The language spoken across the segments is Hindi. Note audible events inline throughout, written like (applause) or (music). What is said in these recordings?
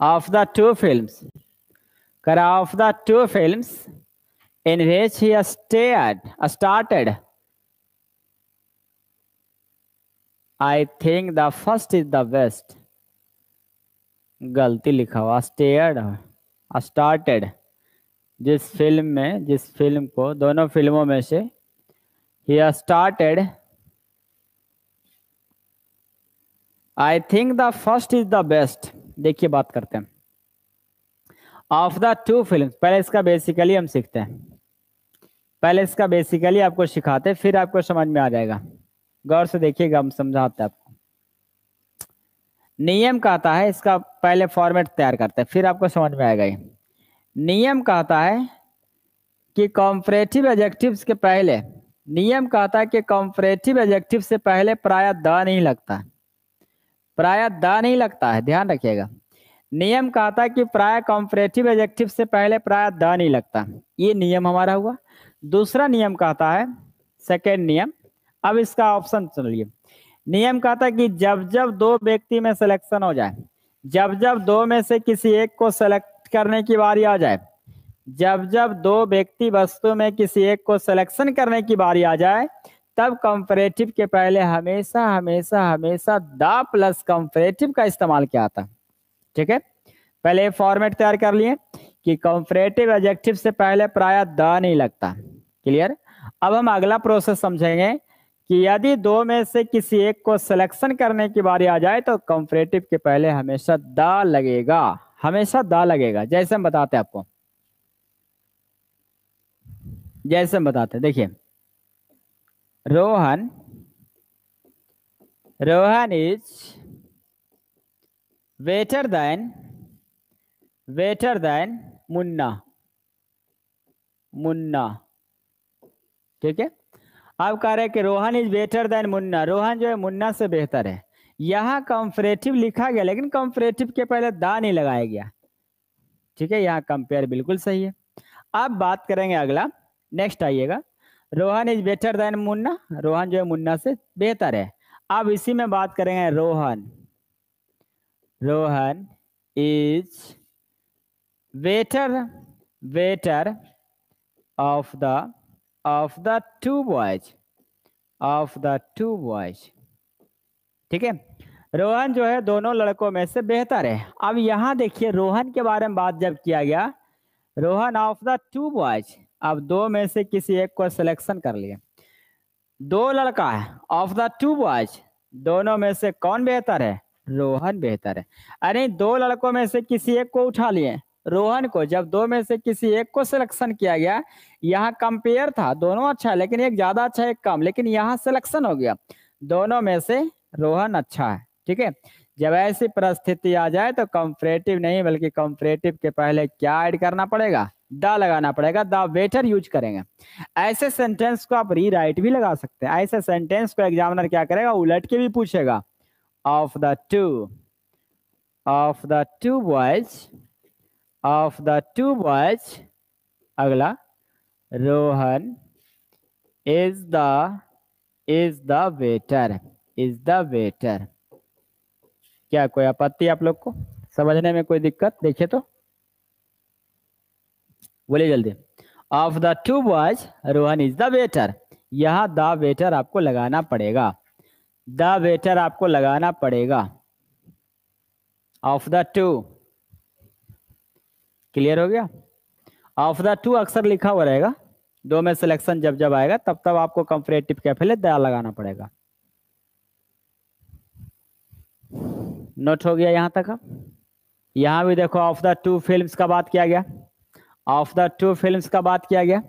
of the two films. Of the two films in which he has starred, started. I think the first is the best. गलती लिखा हुआ स्टेयर्ड स्टार्टेड जिस फिल्म में जिस फिल्म को दोनों फिल्मों में से ही started I think the first is the best देखिए बात करते हैं ऑफ द टू फिल्म पहले इसका बेसिकली हम सीखते हैं पहले इसका बेसिकली आपको सिखाते फिर आपको समझ में आ जाएगा गौर से देखिएगा हम समझाते हैं आपको नियम कहता है इसका पहले फॉर्मेट तैयार करते हैं फिर आपको समझ में आएगा ये नियम कहता है कि कॉम्परेटिव एजेक्टिव के पहले नियम कहता है कि कॉम्परेटिव एजेक्टिव से पहले प्राय द नहीं लगता है प्राय द नहीं लगता है ध्यान रखिएगा नियम कहा था कि प्राय कॉम्परेटिव एजेक्टिव से पहले प्राय द नहीं लगता ये नियम हमारा हुआ दूसरा नियम कहता है सेकेंड नियम अब इसका ऑप्शन सुन लिए नियम कहता है कि जब जब दो व्यक्ति में सिलेक्शन हो जाए जब जब दो में से किसी एक को सेलेक्ट करने की बारी आ जाए जब जब दो व्यक्ति वस्तु में किसी एक को सिलेक्शन करने की बारी आ जाए तब कंपरेटिव के पहले हमेशा हमेशा हमेशा द प्लस कंपरेटिव का इस्तेमाल किया आता ठीक है पहले फॉर्मेट तैयार कर लिए कि कंपरेटिव एडजेक्टिव से पहले प्राय द नहीं लगता क्लियर अब हम अगला प्रोसेस समझेंगे कि यदि दो में से किसी एक को सिलेक्शन करने की बारी आ जाए तो कंपरेटिव के पहले हमेशा द लगेगा हमेशा द लगेगा जैसे हम बताते हैं आपको जैसे हम बताते हैं देखिए Rohan. Rohan is better than better than Munna. Munna. ठीक है आप कह रहे हैं कि Rohan is better than Munna Rohan जो है मुन्ना से बेहतर है यहाँ कंपरेटिव लिखा गया लेकिन कंपरेटिव के पहले दा नहीं लगाया गया ठीक है यहाँ कंपेयर बिल्कुल सही है अब बात करेंगे अगला नेक्स्ट आइएगा Rohan is better than Munna Rohan जो है मुन्ना से बेहतर है अब इसी में बात करेंगे Rohan Rohan is better better of the of the two boys of the two boys ठीक है रोहन जो है दोनों लड़कों में से बेहतर है अब यहां देखिए रोहन के बारे में बात जब किया गया Rohan of the two boys अब दो में से किसी एक को सिलेक्शन कर लिया दो लड़का है ऑफ द टू बॉयज दोनों में से कौन बेहतर है रोहन बेहतर है अरे दो लड़कों में से किसी एक को उठा लिए रोहन को जब दो में से किसी एक को सिलेक्शन किया गया यहाँ कंपेयर था दोनों अच्छा है लेकिन एक ज्यादा अच्छा है एक कम लेकिन यहाँ सिलेक्शन हो गया दोनों में से रोहन अच्छा है ठीक है जब ऐसी परिस्थिति आ जाए तो कंपरेटिव नहीं बल्कि कंपरेटिव के पहले क्या ऐड करना पड़ेगा द लगाना पड़ेगा द वेटर यूज करेंगे ऐसे सेंटेंस को आप रीराइट भी लगा सकते हैं ऐसे सेंटेंस को एग्जामिनर क्या करेगा उलट के भी पूछेगा of the two of the two boys of the two boys अगला Rohan is the is the better is the better क्या कोई आपत्ति आप लोग को समझने में कोई दिक्कत देखिए तो बोले जल्दी of the two boys Rohan is the better यहाँ द बेटर आपको लगाना पड़ेगा द बेटर आपको लगाना पड़ेगा ऑफ द टू क्लियर हो गया ऑफ द टू अक्सर लिखा हुआ रहेगा दो में सिलेक्शन जब जब आएगा तब तब आपको कंपेरेटिव कैफिले दया द लगाना पड़ेगा नोट हो गया यहां तक यहां भी देखो ऑफ द टू फिल्म्स का बात किया गया ऑफ द टू फिल्म्स का बात किया गया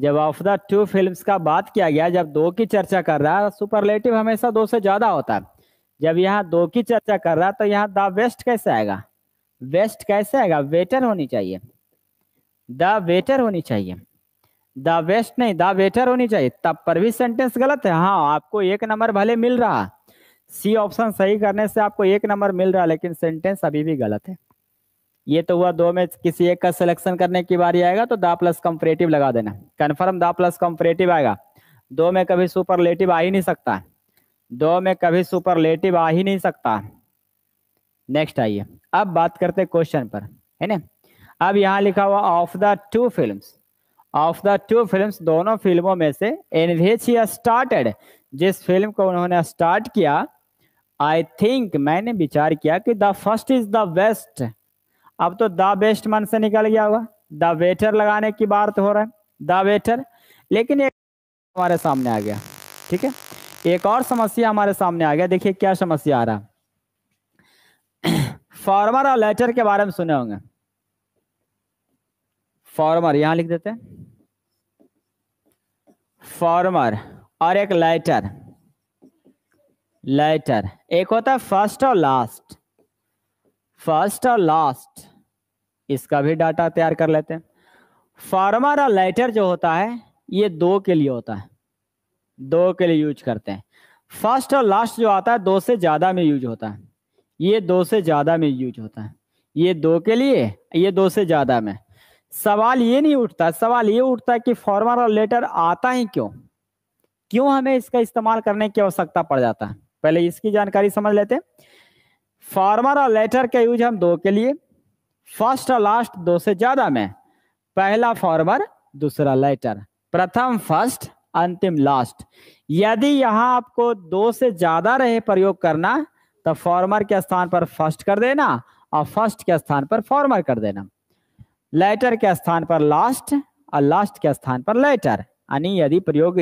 जब ऑफ द टू फिल्म्स का बात किया गया जब दो की चर्चा कर रहा है सुपरलेटिव हमेशा दो से ज्यादा होता है जब यहाँ दो की चर्चा कर रहा है तो यहाँ द वेस्ट कैसे आएगा वेस्ट कैसे आएगा वेटर होनी चाहिए द वेटर होनी चाहिए द वेस्ट नहीं द वेटर होनी चाहिए तब पर भी सेंटेंस गलत है हाँ आपको एक नंबर भले मिल रहा सी ऑप्शन सही करने से आपको एक नंबर मिल रहा लेकिन सेंटेंस अभी भी गलत है ये तो हुआ दो में किसी एक का सिलेक्शन करने की बारी आएगा तो दा प्लस कंपरेटिव लगा देना कन्फर्म दा प्लस कंपरेटिव आएगा दो में कभी सुपरलेटिव आ ही नहीं सकता दो में कभी सुपरलेटिव आ ही नहीं सकता नेक्स्ट आइए अब बात करते क्वेश्चन पर है ना अब यहाँ लिखा हुआ of the two film of the two film दोनों फिल्मों में से इन विच ही स्टार्टेड जिस फिल्म को उन्होंने स्टार्ट किया आई थिंक मैंने विचार किया कि the first is the best अब तो द बेस्ट मन से निकल गया होगा द वेटर लगाने की बात हो रहा है द वेटर लेकिन एक हमारे सामने आ गया ठीक है एक और समस्या हमारे सामने आ गया देखिए क्या समस्या आ रहा है (clears throat) फॉर्मर और लेटर के बारे में सुने होंगे फॉर्मर यहां लिख देते हैं फॉर्मर और एक लेटर लेटर एक होता है फर्स्ट और लास्ट फर्स्ट और लास्ट इसका भी डाटा तैयार कर लेते हैं फार्मर और लाइटर जो होता है ये दो के लिए होता है दो के लिए यूज करते हैं फर्स्ट और लास्ट जो आता है दो से ज़्यादा में यूज होता है ये दो से ज़्यादा में यूज होता है ये दो के लिए ये दो से ज़्यादा में सवाल ये नहीं उठता सवाल ये उठता है कि फॉर्मर और लेटर आता ही क्यों क्यों हमें इसका इस्तेमाल करने की आवश्यकता पड़ जाता है पहले इसकी जानकारी समझ लेते हैं फॉर्मर और लेटर का यूज हम दो के लिए फर्स्ट और लास्ट दो से ज्यादा में पहला फॉर्मर दूसरा लेटर प्रथम फर्स्ट अंतिम लास्ट यदि यहां आपको दो से ज्यादा रहे प्रयोग करना तो फॉर्मर के स्थान पर फर्स्ट कर देना और फर्स्ट के स्थान पर फॉर्मर कर देना लेटर के स्थान पर लास्ट और लास्ट के स्थान पर लेटर यानी यदि प्रयोग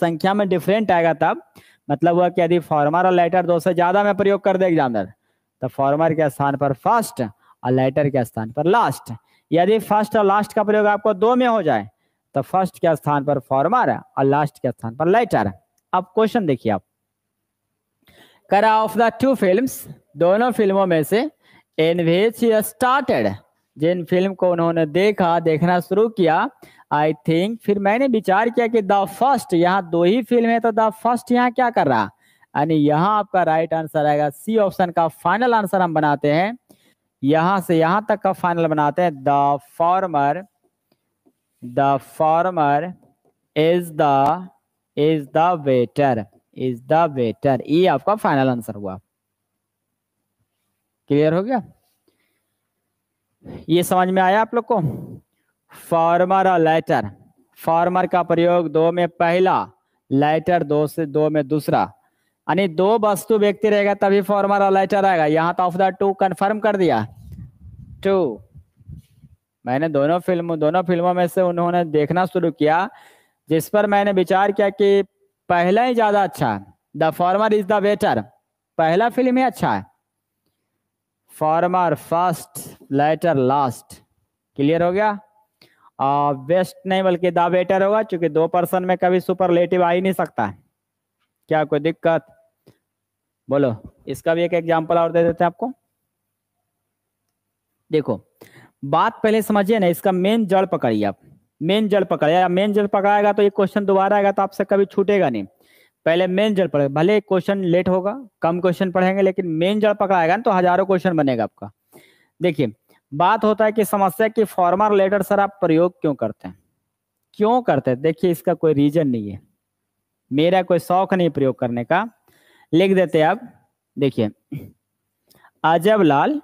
संख्या में डिफरेंट आएगा तब मतलब हुआ कि यदि फॉर्मर और लेटर दो से ज्यादा में प्रयोग कर दे एग्जामिनर तो फॉर्मर के स्थान पर फर्स्ट और लेटर के स्थान पर लास्ट यदि फर्स्ट और लास्ट का प्रयोग आपको दो में हो जाए तो फर्स्ट के स्थान पर फॉर्मर और लास्ट के स्थान पर लेटर अब क्वेश्चन देखिए आप करा ऑफ द टू फिल्म दोनों फिल्मों में से इन स्टार्टेड जिन फिल्म को उन्होंने देखा देखना शुरू किया आई थिंक फिर मैंने विचार किया कि द फर्स्ट यहाँ दो ही फिल्म है तो द फर्स्ट यहाँ क्या कर रहा यानी यहाँ आपका राइट आंसर आएगा सी ऑप्शन का फाइनल आंसर हम बनाते हैं यहां से यहां तक का फाइनल बनाते हैं the former the former is the is the better is the better ये आपका फाइनल आंसर हुआ क्लियर हो गया ये समझ में आया आप लोग को फॉर्मर और लेटर फॉर्मर का प्रयोग दो में पहला लेटर दो से दो में दूसरा અને દો બાસ્તુ વ્યક્તિ રહેગા તભી ફોર્મર લેટર આયગા યહા તો ઓફ ધ ટુ કન્ફર્મ કર દિયા ટુ મેને દોનો ફિલ્મ દોનો ફિલ્મો મેસે ઉનહોને દેખના શુરુ કિયા جس પર મેને વિચાર કિયા કે પહેલા જ્યાદા અચ્છા the former is the better પહેલા ફિલ્મ મે અચ્છા former first latter last clear હો ગયા અ બેસ્ટ નહીં બલકે ધ બેટર હોગા ક્યુકે દો પર્સન મે કભી સુપરલેટિવ આઈ નહીં સકતા ક્યા કોઈ દિક્કત बोलो इसका भी एक एग्जाम्पल और दे देते हैं आपको देखो बात पहले समझिए ना इसका मेन जड़ पकड़िए आप मेन जड़ पकड़िए मेन जड़ पकड़ाएगा तो ये क्वेश्चन दोबारा आएगा तो आपसे कभी छूटेगा नहीं पहले मेन जड़ पढ़े भले क्वेश्चन लेट होगा कम क्वेश्चन पढ़ेंगे लेकिन मेन जड़ पकड़ाएगा ना तो हजारों क्वेश्चन बनेगा आपका देखिए बात होता है कि समस्या की फॉर्मर लेटर सर आप प्रयोग क्यों करते हैं क्यों करते हैं देखिए इसका कोई रीजन नहीं है मेरा कोई शौक नहीं प्रयोग करने का लिख देते हैं अब देखिए Ajab Lal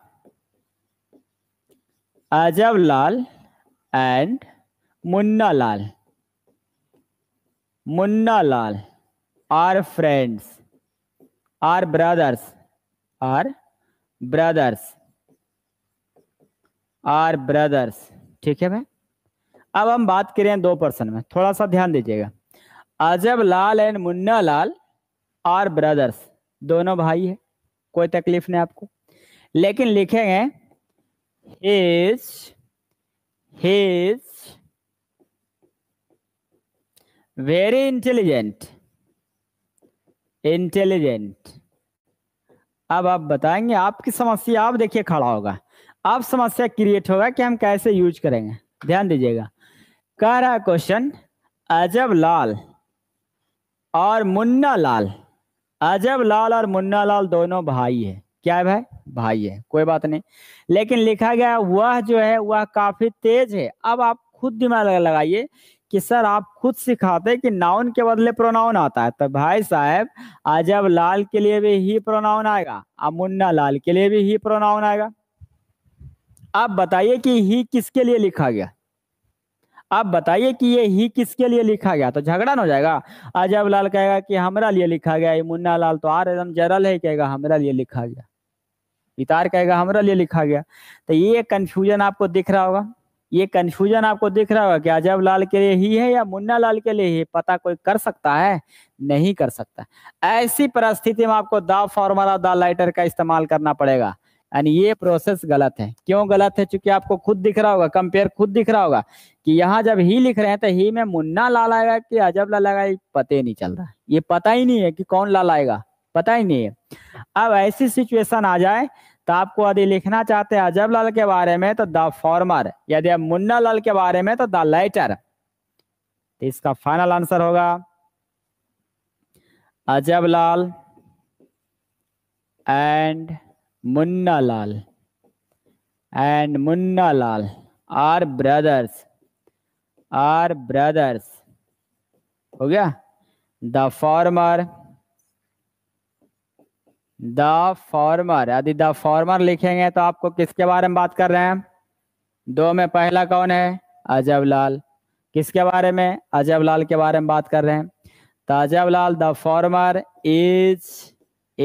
Ajab Lal and Munna Lal Munna Lal are friends are brothers are brothers are brothers ठीक है भाई अब हम बात करें दो पर्सन में थोड़ा सा ध्यान दीजिएगा Ajab Lal and Munna Lal are brothers दोनों भाई है कोई तकलीफ नहीं आपको लेकिन लिखेंगे his his very intelligent intelligent अब आप बताएंगे आपकी समस्या आप देखिए खड़ा होगा अब समस्या क्रिएट होगा कि हम कैसे यूज करेंगे ध्यान दीजिएगा कह रहा क्वेश्चन अजब लाल और मुन्ना लाल अजब लाल और मुन्ना लाल दोनों भाई है क्या है भाई भाई है कोई बात नहीं लेकिन लिखा गया वह जो है वह काफी तेज है अब आप खुद दिमाग लगाइए कि सर आप खुद सिखाते कि नाउन के बदले प्रोनाउन आता है तो भाई साहब अजब लाल के लिए भी ही प्रोनाउन आएगा अब मुन्ना लाल के लिए भी ही प्रोनाउन आएगा आप बताइए कि ही किसके लिए लिखा गया आप बताइए कि ये ही किसके लिए लिखा गया तो झगड़ा ना हो जाएगा अजब लाल कहेगा कि हमारा लिए लिखा गया मुन्ना लाल तो आर एकदम जरल है कहेगा हमारा लिए लिखा गया इतार कहेगा हमारा लिए लिखा गया तो ये कन्फ्यूजन आपको दिख रहा होगा ये कन्फ्यूजन आपको दिख रहा होगा कि अजब लाल के लिए ही है या मुन्ना लाल के लिए ही पता कोई कर सकता है नहीं कर सकता ऐसी परिस्थिति में आपको द फॉर्मूला द लाइटर का इस्तेमाल करना पड़ेगा यानी ये प्रोसेस गलत है क्यों गलत है चूंकि आपको खुद दिख रहा होगा कंपेयर खुद दिख रहा होगा कि यहाँ जब ही लिख रहे हैं तो ही में मुन्ना लाल आएगा कि अजब लाल लाएगा पता ही नहीं चल रहा ये पता ही नहीं है कि कौन ला लाएगा पता ही नहीं है अब ऐसी सिचुएशन आ जाए तो आपको यदि लिखना चाहते हैं अजब लाल के बारे में तो द फॉर्मर यदि आप मुन्ना लाल के बारे में तो द लेटर तो इसका फाइनल आंसर होगा Ajab Lal and Munna Lal and Munna Lal are brothers are brothers हो गया द फॉर्मर द फॉर्मर यदि द फॉर्मर लिखेंगे तो आपको किसके बारे में बात कर रहे हैं दो में पहला कौन है अजब लाल किसके बारे में अजब लाल के बारे में बात कर रहे हैं तो Ajab Lal the former is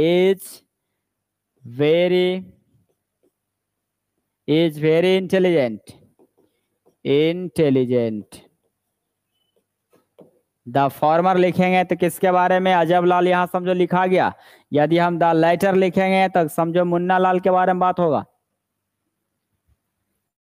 is very is very intelligent intelligent the former लिखेंगे तो किसके बारे में अजब लाल यहाँ समझो लिखा गया यदि हम द लेटर लिखेंगे तो समझो मुन्ना लाल के बारे में बात होगा